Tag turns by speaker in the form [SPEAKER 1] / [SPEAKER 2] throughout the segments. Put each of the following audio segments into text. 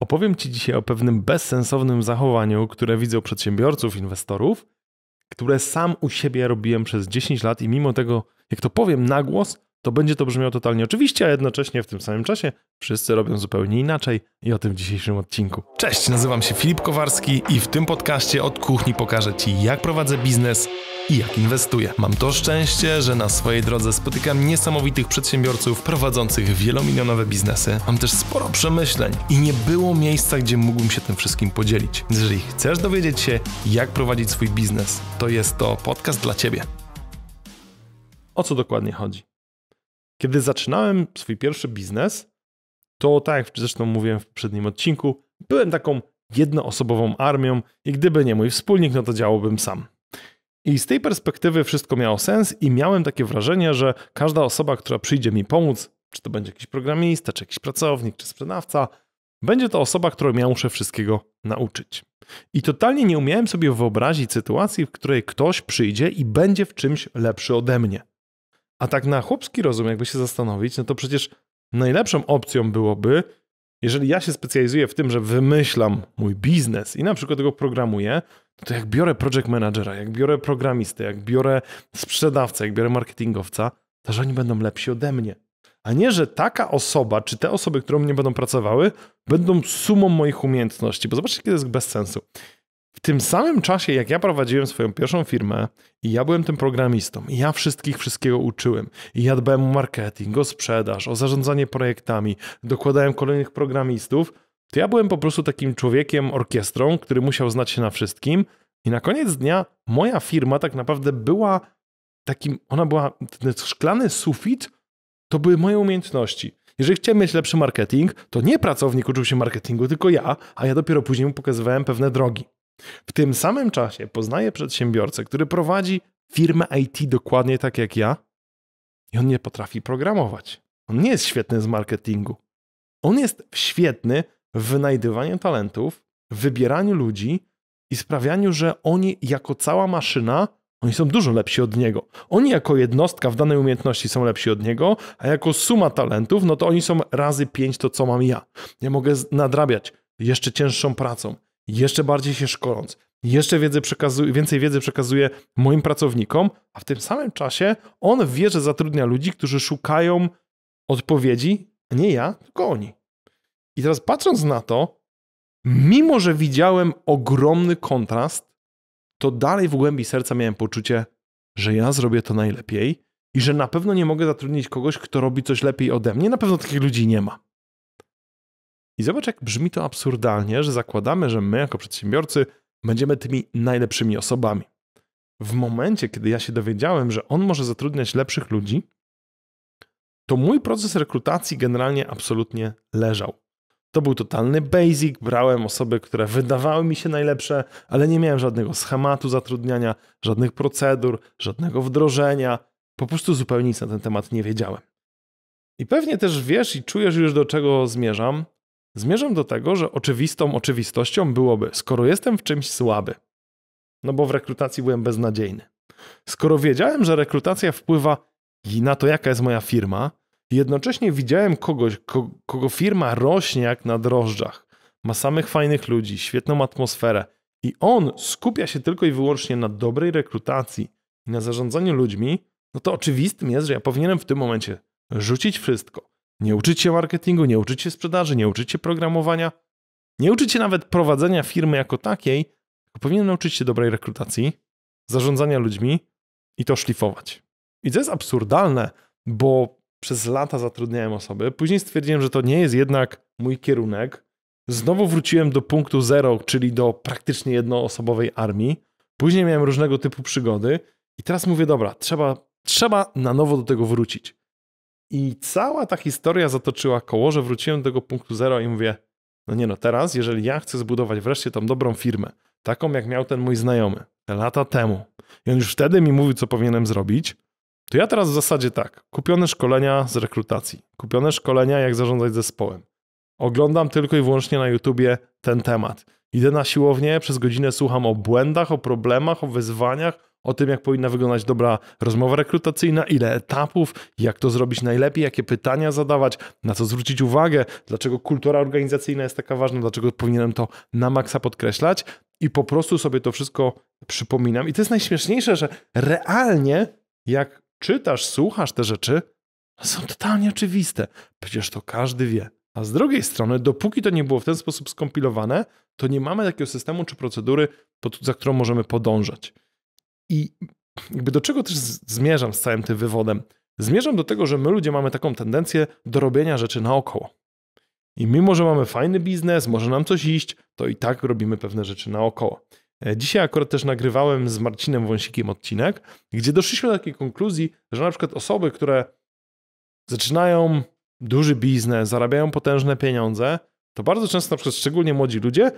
[SPEAKER 1] Opowiem Ci dzisiaj o pewnym bezsensownym zachowaniu, które widzę u przedsiębiorców, inwestorów, które sam u siebie robiłem przez 10 lat i mimo tego, jak to powiem na głos, to będzie to brzmiało totalnie oczywiście, a jednocześnie w tym samym czasie wszyscy robią zupełnie inaczej i o tym w dzisiejszym odcinku. Cześć, nazywam się Filip Kowarski i w tym podcaście od kuchni pokażę Ci, jak prowadzę biznes – i jak inwestuję. Mam to szczęście, że na swojej drodze spotykam niesamowitych przedsiębiorców prowadzących wielomilionowe biznesy. Mam też sporo przemyśleń i nie było miejsca, gdzie mógłbym się tym wszystkim podzielić. Jeżeli chcesz dowiedzieć się, jak prowadzić swój biznes, to jest to podcast dla Ciebie. O co dokładnie chodzi? Kiedy zaczynałem swój pierwszy biznes, to tak jak zresztą mówiłem w poprzednim odcinku, byłem taką jednoosobową armią i gdyby nie mój wspólnik, no to działałbym sam. I z tej perspektywy wszystko miało sens i miałem takie wrażenie, że każda osoba, która przyjdzie mi pomóc, czy to będzie jakiś programista, czy jakiś pracownik, czy sprzedawca, będzie to osoba, którą ja muszę wszystkiego nauczyć. I totalnie nie umiałem sobie wyobrazić sytuacji, w której ktoś przyjdzie i będzie w czymś lepszy ode mnie. A tak na chłopski rozum, jakby się zastanowić, no to przecież najlepszą opcją byłoby, jeżeli ja się specjalizuję w tym, że wymyślam mój biznes i na przykład go programuję, to jak biorę project managera, jak biorę programistę, jak biorę sprzedawcę, jak biorę marketingowca, to że oni będą lepsi ode mnie. A nie, że taka osoba, czy te osoby, które mnie będą pracowały, będą sumą moich umiejętności. Bo zobaczcie, kiedy jest bez sensu. W tym samym czasie, jak ja prowadziłem swoją pierwszą firmę i ja byłem tym programistą, i ja wszystkich wszystkiego uczyłem, i ja dbałem o marketing, o sprzedaż, o zarządzanie projektami, dokładałem kolejnych programistów, to ja byłem po prostu takim człowiekiem, orkiestrą, który musiał znać się na wszystkim. I na koniec dnia moja firma tak naprawdę była takim, ona była, ten szklany sufit to były moje umiejętności. Jeżeli chciałem mieć lepszy marketing, to nie pracownik uczył się marketingu, tylko ja, a ja dopiero później mu pokazywałem pewne drogi. W tym samym czasie poznaję przedsiębiorcę, który prowadzi firmę IT dokładnie tak jak ja i on nie potrafi programować. On nie jest świetny z marketingu. On jest świetny w wynajdywaniu talentów, w wybieraniu ludzi i sprawianiu, że oni jako cała maszyna, oni są dużo lepsi od niego. Oni jako jednostka w danej umiejętności są lepsi od niego, a jako suma talentów, no to oni są razy pięć to, co mam ja. Ja mogę nadrabiać jeszcze cięższą pracą, jeszcze bardziej się szkoląc, jeszcze wiedzy przekazuje, więcej wiedzy przekazuje moim pracownikom, a w tym samym czasie on wie, że zatrudnia ludzi, którzy szukają odpowiedzi, nie ja, tylko oni. I teraz patrząc na to, mimo że widziałem ogromny kontrast, to dalej w głębi serca miałem poczucie, że ja zrobię to najlepiej i że na pewno nie mogę zatrudnić kogoś, kto robi coś lepiej ode mnie. Na pewno takich ludzi nie ma. I zobacz, jak brzmi to absurdalnie, że zakładamy, że my jako przedsiębiorcy będziemy tymi najlepszymi osobami. W momencie, kiedy ja się dowiedziałem, że on może zatrudniać lepszych ludzi, to mój proces rekrutacji generalnie absolutnie leżał. To był totalny basic, brałem osoby, które wydawały mi się najlepsze, ale nie miałem żadnego schematu zatrudniania, żadnych procedur, żadnego wdrożenia. Po prostu zupełnie nic na ten temat nie wiedziałem. I pewnie też wiesz i czujesz już, do czego zmierzam, Zmierzam do tego, że oczywistą oczywistością byłoby, skoro jestem w czymś słaby, no bo w rekrutacji byłem beznadziejny. Skoro wiedziałem, że rekrutacja wpływa na to, jaka jest moja firma, jednocześnie widziałem kogoś, kogo firma rośnie jak na drożdżach, ma samych fajnych ludzi, świetną atmosferę i on skupia się tylko i wyłącznie na dobrej rekrutacji i na zarządzaniu ludźmi, no to oczywistym jest, że ja powinienem w tym momencie rzucić wszystko, nie uczycie marketingu, nie uczycie sprzedaży, nie uczycie programowania, nie uczycie nawet prowadzenia firmy jako takiej, tylko powinien nauczyć się dobrej rekrutacji, zarządzania ludźmi i to szlifować. I to jest absurdalne, bo przez lata zatrudniałem osoby, później stwierdziłem, że to nie jest jednak mój kierunek. Znowu wróciłem do punktu zero, czyli do praktycznie jednoosobowej armii. Później miałem różnego typu przygody i teraz mówię, dobra, trzeba, trzeba na nowo do tego wrócić. I cała ta historia zatoczyła koło, że wróciłem do tego punktu zero i mówię, no nie no, teraz jeżeli ja chcę zbudować wreszcie tą dobrą firmę, taką jak miał ten mój znajomy lata temu, i on już wtedy mi mówił, co powinienem zrobić, to ja teraz w zasadzie tak, kupione szkolenia z rekrutacji, kupione szkolenia jak zarządzać zespołem. Oglądam tylko i wyłącznie na YouTubie ten temat. Idę na siłownię, przez godzinę słucham o błędach, o problemach, o wyzwaniach, o tym, jak powinna wyglądać dobra rozmowa rekrutacyjna, ile etapów, jak to zrobić najlepiej, jakie pytania zadawać, na co zwrócić uwagę, dlaczego kultura organizacyjna jest taka ważna, dlaczego powinienem to na maksa podkreślać i po prostu sobie to wszystko przypominam. I to jest najśmieszniejsze, że realnie jak czytasz, słuchasz te rzeczy, są totalnie oczywiste. Przecież to każdy wie. A z drugiej strony, dopóki to nie było w ten sposób skompilowane, to nie mamy takiego systemu czy procedury, za którą możemy podążać. I jakby do czego też zmierzam z całym tym wywodem? Zmierzam do tego, że my ludzie mamy taką tendencję do robienia rzeczy naokoło. I mimo, że mamy fajny biznes, może nam coś iść, to i tak robimy pewne rzeczy naokoło. E, dzisiaj akurat też nagrywałem z Marcinem Wąsikiem odcinek, gdzie doszliśmy do takiej konkluzji, że na przykład osoby, które zaczynają duży biznes, zarabiają potężne pieniądze, to bardzo często na przykład szczególnie młodzi ludzie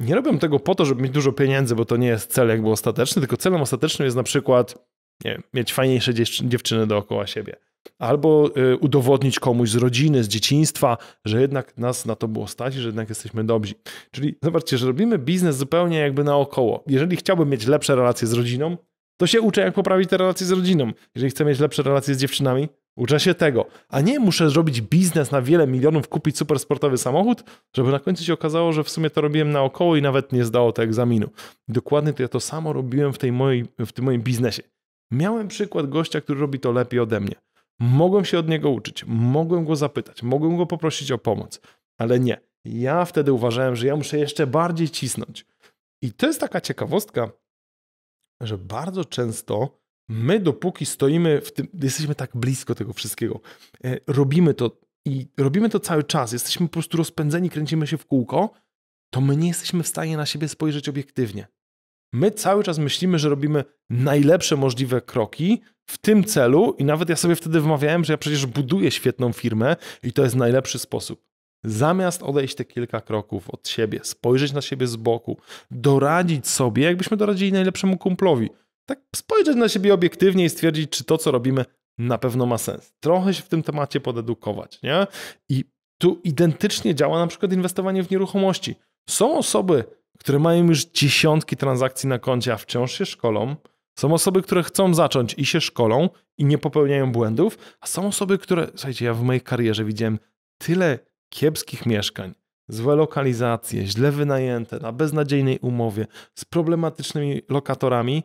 [SPEAKER 1] nie robią tego po to, żeby mieć dużo pieniędzy, bo to nie jest cel jakby ostateczny, tylko celem ostatecznym jest na przykład nie mieć fajniejsze dziewczyny dookoła siebie. Albo y, udowodnić komuś z rodziny, z dzieciństwa, że jednak nas na to było stać i że jednak jesteśmy dobrzy. Czyli zobaczcie, że robimy biznes zupełnie jakby naokoło. Jeżeli chciałbym mieć lepsze relacje z rodziną, to się uczę, jak poprawić te relacje z rodziną. Jeżeli chcę mieć lepsze relacje z dziewczynami, Uczę się tego. A nie muszę zrobić biznes na wiele milionów, kupić supersportowy samochód, żeby na końcu się okazało, że w sumie to robiłem naokoło i nawet nie zdało to egzaminu. dokładnie to ja to samo robiłem w, tej mojej, w tym moim biznesie. Miałem przykład gościa, który robi to lepiej ode mnie. Mogłem się od niego uczyć, mogłem go zapytać, mogłem go poprosić o pomoc, ale nie. Ja wtedy uważałem, że ja muszę jeszcze bardziej cisnąć. I to jest taka ciekawostka, że bardzo często my dopóki stoimy w tym, jesteśmy tak blisko tego wszystkiego, e, robimy to i robimy to cały czas, jesteśmy po prostu rozpędzeni, kręcimy się w kółko, to my nie jesteśmy w stanie na siebie spojrzeć obiektywnie. My cały czas myślimy, że robimy najlepsze możliwe kroki w tym celu, i nawet ja sobie wtedy wymawiałem, że ja przecież buduję świetną firmę i to jest najlepszy sposób. Zamiast odejść te kilka kroków od siebie, spojrzeć na siebie z boku, doradzić sobie, jakbyśmy doradzili najlepszemu kumplowi tak spojrzeć na siebie obiektywnie i stwierdzić, czy to, co robimy, na pewno ma sens. Trochę się w tym temacie podedukować, nie? I tu identycznie działa na przykład inwestowanie w nieruchomości. Są osoby, które mają już dziesiątki transakcji na koncie, a wciąż się szkolą. Są osoby, które chcą zacząć i się szkolą i nie popełniają błędów, a są osoby, które, słuchajcie, ja w mojej karierze widziałem tyle kiepskich mieszkań, złe lokalizacje, źle wynajęte, na beznadziejnej umowie, z problematycznymi lokatorami,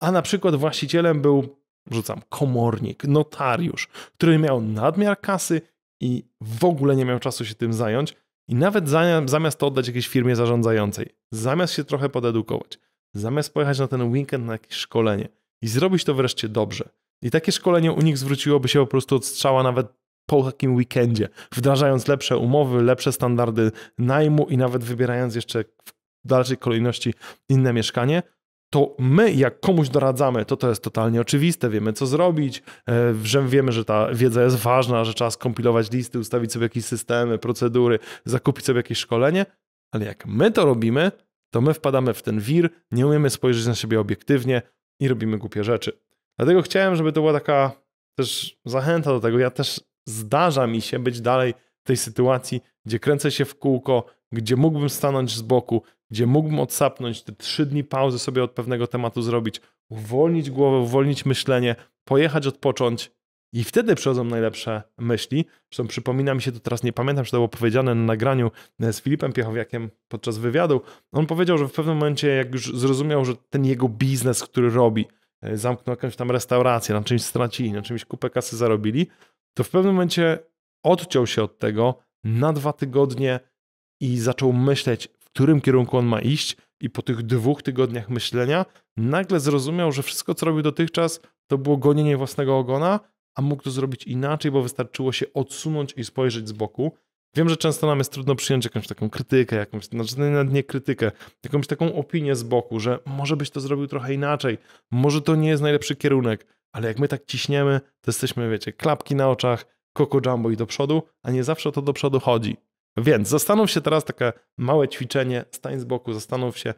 [SPEAKER 1] a na przykład właścicielem był, rzucam, komornik, notariusz, który miał nadmiar kasy i w ogóle nie miał czasu się tym zająć i nawet zamiast to oddać jakiejś firmie zarządzającej, zamiast się trochę podedukować, zamiast pojechać na ten weekend na jakieś szkolenie i zrobić to wreszcie dobrze. I takie szkolenie u nich zwróciłoby się po prostu od strzała nawet po takim weekendzie, wdrażając lepsze umowy, lepsze standardy najmu i nawet wybierając jeszcze w dalszej kolejności inne mieszkanie, to my, jak komuś doradzamy, to to jest totalnie oczywiste, wiemy co zrobić, e, że wiemy, że ta wiedza jest ważna, że trzeba skompilować listy, ustawić sobie jakieś systemy, procedury, zakupić sobie jakieś szkolenie, ale jak my to robimy, to my wpadamy w ten wir, nie umiemy spojrzeć na siebie obiektywnie i robimy głupie rzeczy. Dlatego chciałem, żeby to była taka też zachęta do tego. Ja też zdarza mi się być dalej w tej sytuacji, gdzie kręcę się w kółko, gdzie mógłbym stanąć z boku, gdzie mógłbym odsapnąć, te trzy dni pauzy sobie od pewnego tematu zrobić, uwolnić głowę, uwolnić myślenie, pojechać, odpocząć. I wtedy przychodzą najlepsze myśli. Zresztą przypomina mi się to teraz, nie pamiętam, czy to było powiedziane na nagraniu e, z Filipem Piechowiakiem podczas wywiadu. On powiedział, że w pewnym momencie, jak już zrozumiał, że ten jego biznes, który robi, e, zamknął jakąś tam restaurację, na czymś stracili, na czymś kupę kasy zarobili, to w pewnym momencie odciął się od tego na dwa tygodnie i zaczął myśleć, w którym kierunku on ma iść, i po tych dwóch tygodniach myślenia nagle zrozumiał, że wszystko, co robił dotychczas, to było gonienie własnego ogona, a mógł to zrobić inaczej, bo wystarczyło się odsunąć i spojrzeć z boku. Wiem, że często nam jest trudno przyjąć jakąś taką krytykę, jakąś, znaczy dnie krytykę, jakąś taką opinię z boku, że może byś to zrobił trochę inaczej, może to nie jest najlepszy kierunek, ale jak my tak ciśniemy, to jesteśmy, wiecie, klapki na oczach, koko jumbo i do przodu, a nie zawsze to do przodu chodzi. Więc zastanów się teraz, takie małe ćwiczenie, stań z boku, zastanów się,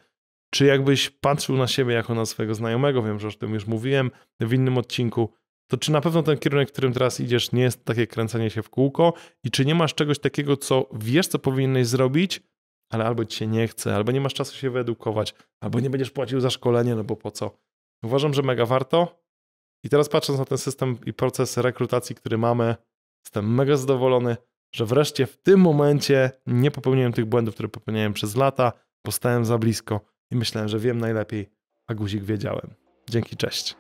[SPEAKER 1] czy jakbyś patrzył na siebie jako na swojego znajomego, wiem, że o tym już mówiłem w innym odcinku, to czy na pewno ten kierunek, w którym teraz idziesz, nie jest takie kręcenie się w kółko i czy nie masz czegoś takiego, co wiesz, co powinieneś zrobić, ale albo ci się nie chce, albo nie masz czasu się wyedukować, albo nie będziesz płacił za szkolenie, no bo po co? Uważam, że mega warto. I teraz patrząc na ten system i proces rekrutacji, który mamy, jestem mega zadowolony że wreszcie w tym momencie nie popełniłem tych błędów, które popełniałem przez lata, postałem za blisko i myślałem, że wiem najlepiej, a guzik wiedziałem. Dzięki, cześć.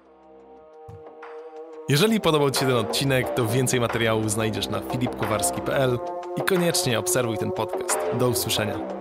[SPEAKER 1] Jeżeli podobał Ci się ten odcinek, to więcej materiałów znajdziesz na filipkowarski.pl i koniecznie obserwuj ten podcast. Do usłyszenia.